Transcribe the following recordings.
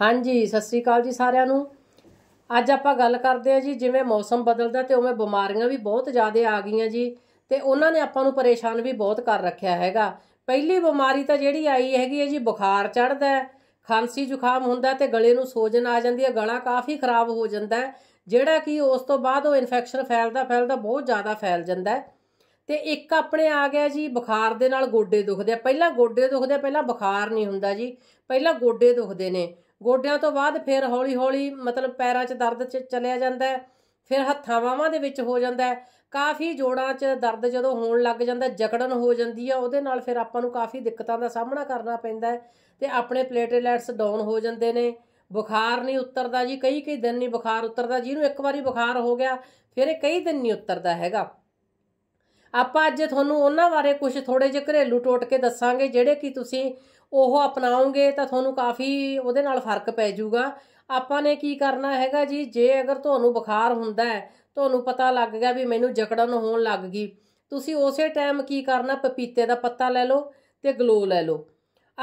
ਹਾਂਜੀ ਸਤਿ ਸ੍ਰੀ ਅਕਾਲ ਜੀ ਸਾਰਿਆਂ ਨੂੰ ਅੱਜ ਆਪਾਂ ਗੱਲ ਕਰਦੇ ਆ ਜੀ ਜਿਵੇਂ ਮੌਸਮ ਬਦਲਦਾ ਤੇ ਉਵੇਂ ਬਿਮਾਰੀਆਂ ਵੀ ਬਹੁਤ ਜ਼ਿਆਦਾ ਆ ਗਈਆਂ ਜੀ ਤੇ ਉਹਨਾਂ ਨੇ ਆਪਾਂ ਨੂੰ ਪਰੇਸ਼ਾਨ ਵੀ ਬਹੁਤ ਕਰ ਰੱਖਿਆ ਹੈਗਾ ਪਹਿਲੀ ਬਿਮਾਰੀ ਤਾਂ ਜਿਹੜੀ ਆਈ ਹੈਗੀ ਹੈ ਜੀ ਬੁਖਾਰ ਚੜਦਾ ਖਾਂਸੀ ਜ਼ੁਕਾਮ ਹੁੰਦਾ ਤੇ ਗਲੇ ਨੂੰ ਸੋਜਨ ਆ ਜਾਂਦੀ ਹੈ ਗਲਾ ਕਾਫੀ ਖਰਾਬ ਹੋ ਜਾਂਦਾ ਜਿਹੜਾ ਕਿ ਉਸ ਤੋਂ ਬਾਅਦ ਉਹ ਇਨਫੈਕਸ਼ਨ ਫੈਲਦਾ ਫੈਲਦਾ ਬਹੁਤ ਜ਼ਿਆਦਾ ਫੈਲ ਜਾਂਦਾ ਤੇ ਇੱਕ ਆਪਣੇ ਆ ਗਿਆ ਜੀ ਬੁਖਾਰ ਦੇ ਨਾਲ ਗੋਡੇ ਦੁਖਦੇ ਆ ਪਹਿਲਾਂ ਗੋਡੇ ਦੁਖਦੇ ਆ ਪਹਿਲਾਂ ਬੁਖਾਰ ਨਹੀਂ ਹੁੰਦਾ ਜੀ ਪਹਿਲਾਂ ਗੋਡੇ ਦੁਖਦੇ ਨੇ ਗੋਡਿਆਂ ਤੋਂ ਬਾਅਦ ਫਿਰ ਹੌਲੀ-ਹੌਲੀ ਮਤਲਬ ਪੈਰਾਂ 'ਚ ਦਰਦ ਚ ਜਾਂਦਾ ਫਿਰ ਹੱਥਾਂ ਬਾਹਾਂ ਦੇ ਵਿੱਚ ਹੋ ਜਾਂਦਾ ਕਾਫੀ ਜੋੜਾਂ 'ਚ ਦਰਦ ਜਦੋਂ ਹੋਣ ਲੱਗ ਜਾਂਦਾ ਜਕੜਨ ਹੋ ਜਾਂਦੀ ਆ ਉਹਦੇ ਨਾਲ ਫਿਰ ਆਪਾਂ ਨੂੰ ਕਾਫੀ ਦਿੱਕਤਾਂ ਦਾ ਸਾਹਮਣਾ ਕਰਨਾ ਪੈਂਦਾ ਤੇ ਆਪਣੇ ਪਲੇਟਲੈਟਸ ਡਾਊਨ ਹੋ ਜਾਂਦੇ ਨੇ ਬੁਖਾਰ ਨਹੀਂ ਉਤਰਦਾ ਜੀ ਕਈ ਕਈ ਦਿਨ ਨਹੀਂ ਬੁਖਾਰ ਉਤਰਦਾ ਜਿਹਨੂੰ ਇੱਕ ਵਾਰੀ ਬੁਖਾਰ ਹੋ ਗਿਆ ਫਿਰ ਇਹ ਕਈ ਦਿਨ ਨਹੀਂ ਉਤਰਦਾ ਹੈਗਾ ਆਪਾਂ ਅੱਜ ਤੁਹਾਨੂੰ ਉਹਨਾਂ ਬਾਰੇ ਕੁਝ ਥੋੜੇ ਜਿਹੇ ਘਰੇਲੂ ਟੋਟਕੇ ਦੱਸਾਂਗੇ ਜਿਹੜੇ ਕਿ ਤੁਸੀਂ ਉਹ ਅਪਣਾਓਗੇ ਤਾਂ ਤੁਹਾਨੂੰ ਕਾਫੀ ਉਹਦੇ ਨਾਲ ਫਰਕ ਪੈ ਜਾਊਗਾ ਆਪਾਂ ਨੇ ਕੀ ਕਰਨਾ ਹੈਗਾ ਜੀ ਜੇ ਅਗਰ ਤੁਹਾਨੂੰ ਬੁਖਾਰ ਹੁੰਦਾ ਹੈ ਤੁਹਾਨੂੰ ਪਤਾ ਲੱਗ ਗਿਆ ਵੀ ਮੈਨੂੰ ਜਕੜਨ ਹੋਣ ਲੱਗ ਗਈ ਤੁਸੀਂ ਉਸੇ ਟਾਈਮ ਕੀ ਕਰਨਾ ਪਪੀਤੇ ਦਾ ਪੱਤਾ ਲੈ ਲਓ ਤੇ ਗਲੋ ਲੈ ਲਓ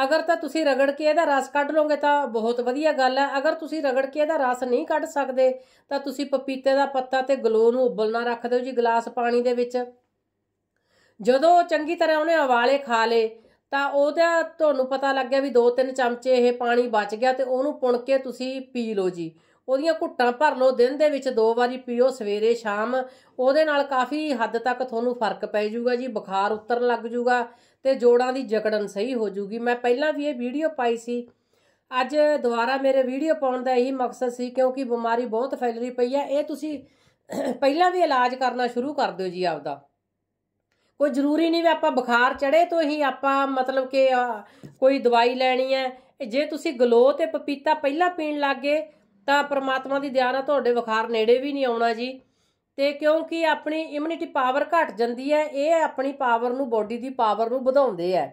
ਅਗਰ ਤਾਂ ਤੁਸੀਂ ਰਗੜ ਕੇ ਇਹਦਾ ਰਸ ਕੱਢ ਲਓਗੇ ਤਾਂ ਬਹੁਤ ਵਧੀਆ ਗੱਲ ਹੈ ਅਗਰ ਤੁਸੀਂ ਰਗੜ ਕੇ ਇਹਦਾ ਰਸ ਨਹੀਂ ਕੱਢ ਸਕਦੇ ਤਾਂ ਤੁਸੀਂ ਪਪੀਤੇ ਦਾ ਪੱਤਾ ਤੇ ਗਲੋ ਨੂੰ ਉਬਲਣਾ ਰੱਖ ਦਿਓ ਜੀ ਗਲਾਸ ਪਾਣੀ ਦੇ ਵਿੱਚ ਜਦੋਂ ਚੰਗੀ ਤਰ੍ਹਾਂ ਉਹਨੇ ਉਬਾਲੇ ਖਾ ਲੇ ਤਾਂ ਉਹਦਾ ਤੁਹਾਨੂੰ ਪਤਾ ਲੱਗ ਗਿਆ ਵੀ 2-3 ਚਮਚੇ ਇਹ ਪਾਣੀ ਬਚ ਗਿਆ ਤੇ ਉਹਨੂੰ ਪੁਣ ਕੇ ਤੁਸੀਂ ਪੀ ਲਓ ਜੀ ਉਹਦੀਆਂ ਘੁੱਟਾਂ ਭਰ ਲਓ ਦਿਨ ਦੇ ਵਿੱਚ ਦੋ ਵਾਰੀ ਪੀਓ ਸਵੇਰੇ ਸ਼ਾਮ ਉਹਦੇ ਨਾਲ ਕਾਫੀ ਹੱਦ ਤੱਕ ਤੁਹਾਨੂੰ ਫਰਕ ਪੈ ਜਾਊਗਾ ਜੀ ਬੁਖਾਰ ਉਤਰਨ ਲੱਗ ਜਾਊਗਾ ਤੇ ਜੋੜਾਂ ਦੀ ਜਕੜਨ ਸਹੀ ਹੋ ਜਾਊਗੀ ਮੈਂ ਪਹਿਲਾਂ ਵੀ ਇਹ ਵੀਡੀਓ ਪਾਈ ਸੀ ਅੱਜ ਦੁਬਾਰਾ ਮੇਰੇ ਵੀਡੀਓ ਪਾਉਣ ਦਾ ਇਹੀ ਮਕਸਦ ਸੀ ਕਿਉਂਕਿ ਬਿਮਾਰੀ ਬਹੁਤ ਫੈਲ ਰਹੀ ਪਈ ਹੈ ਇਹ ਤੁਸੀਂ ਪਹਿਲਾਂ ਵੀ ਇਲਾਜ ਕਰਨਾ ਸ਼ੁਰੂ ਕਰ ਦਿਓ ਜੀ ਆਪਦਾ ਕੋਈ ਜ਼ਰੂਰੀ ਨਹੀਂ ਵੀ ਆਪਾਂ ਬੁਖਾਰ ਚੜੇ ਤੋਂ ਹੀ ਆਪਾਂ ਮਤਲਬ ਕਿ ਕੋਈ ਦਵਾਈ ਲੈਣੀ ਹੈ ਜੇ ਤੁਸੀਂ ਗਲੋ ਤੇ ਪਪੀਤਾ ਪਹਿਲਾਂ ਪੀਣ ਲੱਗੇ ਤਾਂ ਪ੍ਰਮਾਤਮਾ ਦੀ ਦਇਆ ਨਾਲ ਤੁਹਾਡੇ ਬੁਖਾਰ ਨੇੜੇ ਵੀ ਨਹੀਂ ਆਉਣਾ ਜੀ ਤੇ ਕਿਉਂਕਿ ਆਪਣੀ ਇਮਿਊਨਿਟੀ ਪਾਵਰ ਘਟ ਜਾਂਦੀ ਹੈ ਇਹ ਆਪਣੀ ਪਾਵਰ ਨੂੰ ਬੋਡੀ ਦੀ ਪਾਵਰ ਨੂੰ ਵਧਾਉਂਦੇ ਆ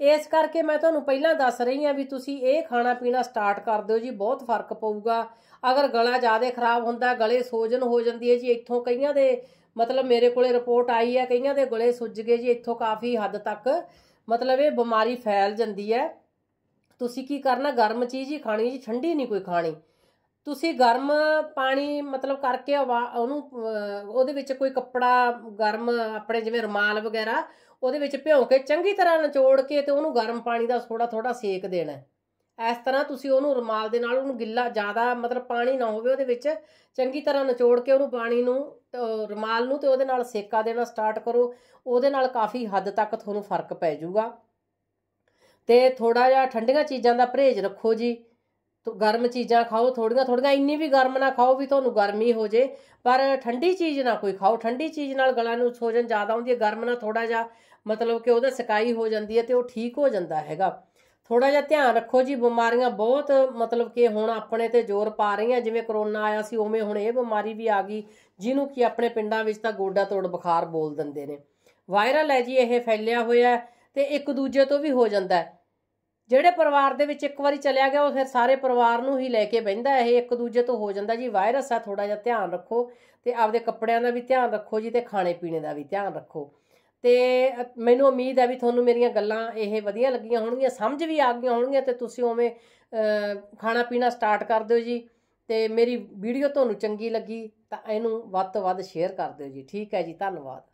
ਇਸ ਕਰਕੇ ਮੈਂ ਤੁਹਾਨੂੰ ਪਹਿਲਾਂ ਦੱਸ ਰਹੀ ਹਾਂ ਵੀ ਤੁਸੀਂ ਇਹ ਖਾਣਾ ਪੀਣਾ ਸਟਾਰਟ ਕਰ ਦਿਓ ਜੀ ਬਹੁਤ ਫਰਕ ਪਊਗਾ ਅਗਰ ਗਲਾ ਜ਼ਿਆਦਾ ਖਰਾਬ ਹੁੰਦਾ ਗਲੇ ਸੋਜਨ ਹੋ ਜਾਂਦੀ ਹੈ ਜੀ ਇੱਥੋਂ ਕਈਆਂ ਦੇ ਮਤਲਬ ਮੇਰੇ ਕੋਲੇ ਰਿਪੋਰਟ ਆਈ ਹੈ ਕਈਆਂ ਦੇ ਗਲੇ ਸੁੱਜ ਗਏ ਜੀ ਇੱਥੋਂ ਕਾਫੀ ਹੱਦ ਤੱਕ ਮਤਲਬ ਇਹ ਬਿਮਾਰੀ ਫੈਲ ਜਾਂਦੀ ਹੈ ਤੁਸੀਂ ਕੀ ਕਰਨਾ ਗਰਮ ਚੀਜ਼ ਹੀ ਖਾਣੀ ਜੀ ਠੰਡੀ ਨਹੀਂ ਕੋਈ ਖਾਣੀ ਤੁਸੀਂ ਗਰਮ ਪਾਣੀ ਮਤਲਬ ਕਰਕੇ ਉਹਨੂੰ ਉਹਦੇ ਵਿੱਚ ਕੋਈ ਕੱਪੜਾ ਗਰਮ ਆਪਣੇ ਜਿਵੇਂ ਰੁਮਾਲ ਵਗੈਰਾ ਉਹਦੇ ਵਿੱਚ ਭਿਓ ਕੇ ਚੰਗੀ ਤਰ੍ਹਾਂ ਨਿਚੋੜ ਕੇ ਤੇ ਉਹਨੂੰ ਗਰਮ ਪਾਣੀ ਦਾ ਥੋੜਾ ਥੋੜਾ ਸੇਕ ਦੇਣਾ ਇਸ ਤਰ੍ਹਾਂ ਤੁਸੀਂ ਉਹਨੂੰ ਰੁਮਾਲ ਦੇ ਨਾਲ ਉਹਨੂੰ ਗਿੱਲਾ ਜ਼ਿਆਦਾ ਮਤਲਬ ਪਾਣੀ ਨਾ ਹੋਵੇ ਉਹਦੇ ਵਿੱਚ ਚੰਗੀ ਤਰ੍ਹਾਂ ਨਿਚੋੜ ਕੇ ਉਹਨੂੰ ਪਾਣੀ ਨੂੰ ਰੁਮਾਲ ਨੂੰ ਤੇ ਉਹਦੇ ਨਾਲ ਸੇਕਾ ਦੇਣਾ ਸਟਾਰਟ ਕਰੋ ਉਹਦੇ ਨਾਲ ਕਾਫੀ ਹੱਦ ਤੱਕ ਤੁਹਾਨੂੰ ਫਰਕ ਪੈ ਜਾਊਗਾ ਤੇ ਥੋੜਾ ਜਿਹਾ ਠੰਡੀਆਂ ਚੀਜ਼ਾਂ ਦਾ ਪਰਹੇਜ਼ ਰੱਖੋ ਜੀ ਗਰਮ ਚੀਜ਼ਾਂ ਖਾਓ ਥੋੜੀਆਂ ਥੋੜੀਆਂ ਇੰਨੀ ਵੀ ਗਰਮ ਨਾ ਖਾਓ ਵੀ ਤੁਹਾਨੂੰ ਗਰਮੀ ਹੋ ਜੇ ਪਰ ਠੰਡੀ ਚੀਜ਼ ਨਾ ਕੋਈ ਖਾਓ ਠੰਡੀ ਚੀਜ਼ ਨਾਲ ਗਲਾ ਨੂੰ ਸੋਜਨ ਜ਼ਿਆਦਾ ਹੁੰਦੀ ਹੈ ਗਰਮ ਨਾਲ ਥੋੜਾ ਜਿਹਾ ਮਤਲਬ ਕਿ ਉਹਦਾ ਸਕਾਈ ਹੋ ਜਾਂਦੀ ਹੈ ਤੇ ਉਹ ਠੀਕ ਹੋ ਜਾਂਦਾ ਹੈਗਾ ਥੋੜਾ ਜਿਹਾ ਧਿਆਨ ਰੱਖੋ ਜੀ ਬਿਮਾਰੀਆਂ ਬਹੁਤ ਮਤਲਬ ਕਿ ਹੁਣ ਆਪਣੇ ਤੇ ਜ਼ੋਰ ਪਾ ਰਹੀਆਂ ਜਿਵੇਂ ਕਰੋਨਾ ਆਇਆ ਸੀ ਉਵੇਂ ਹੁਣ ਇਹ ਬਿਮਾਰੀ ਵੀ ਆ ਗਈ ਜਿਹਨੂੰ ਕਿ ਆਪਣੇ ਪਿੰਡਾਂ ਵਿੱਚ ਤਾਂ ਗੋਡਾ ਤੋੜ ਬੁਖਾਰ ਬੋਲ ਦਿੰਦੇ ਨੇ ਵਾਇਰਲ ਹੈ ਜੀ ਇਹ ਫੈਲਿਆ ਹੋਇਆ ਤੇ ਇੱਕ ਦੂਜੇ ਤੋਂ ਵੀ ਹੋ ਜਾਂਦਾ ਹੈ ਜਿਹੜੇ ਪਰਿਵਾਰ ਦੇ ਵਿੱਚ ਇੱਕ ਵਾਰੀ ਚਲਿਆ ਗਿਆ ਉਹ ਫਿਰ ਸਾਰੇ ਪਰਿਵਾਰ ਨੂੰ ਹੀ ਲੈ ਕੇ ਬਹਿੰਦਾ ਇਹ ਇੱਕ ਦੂਜੇ ਤੋਂ ਹੋ ਜਾਂਦਾ ਜੀ ਵਾਇਰਸ ਆ ਥੋੜਾ ਜਿਹਾ ਧਿਆਨ ਰੱਖੋ ਤੇ ਆਪਦੇ ਕੱਪੜਿਆਂ ਦਾ ਵੀ ਧਿਆਨ ਰੱਖੋ ਜੀ ਤੇ ਖਾਣੇ ਪੀਣੇ ਦਾ ਵੀ ਧਿਆਨ ਰੱਖੋ ਤੇ ਮੈਨੂੰ ਉਮੀਦ ਹੈ ਵੀ ਤੁਹਾਨੂੰ ਮੇਰੀਆਂ ਗੱਲਾਂ ਇਹ ਵਧੀਆ ਲੱਗੀਆਂ ਹੋਣਗੀਆਂ ਸਮਝ ਵੀ ਆ ਗਈਆਂ ਹੋਣਗੀਆਂ ਤੇ ਤੁਸੀਂ ਉਵੇਂ ਖਾਣਾ ਪੀਣਾ ਸਟਾਰਟ ਕਰ ਦਿਓ ਜੀ ਤੇ ਮੇਰੀ ਵੀਡੀਓ ਤੁਹਾਨੂੰ ਚੰਗੀ ਲੱਗੀ ਤਾਂ ਇਹਨੂੰ ਵੱਧ ਤੋਂ ਵੱਧ ਸ਼ੇਅਰ ਕਰ ਦਿਓ ਜੀ ਠੀਕ ਹੈ ਜੀ ਧੰਨਵਾਦ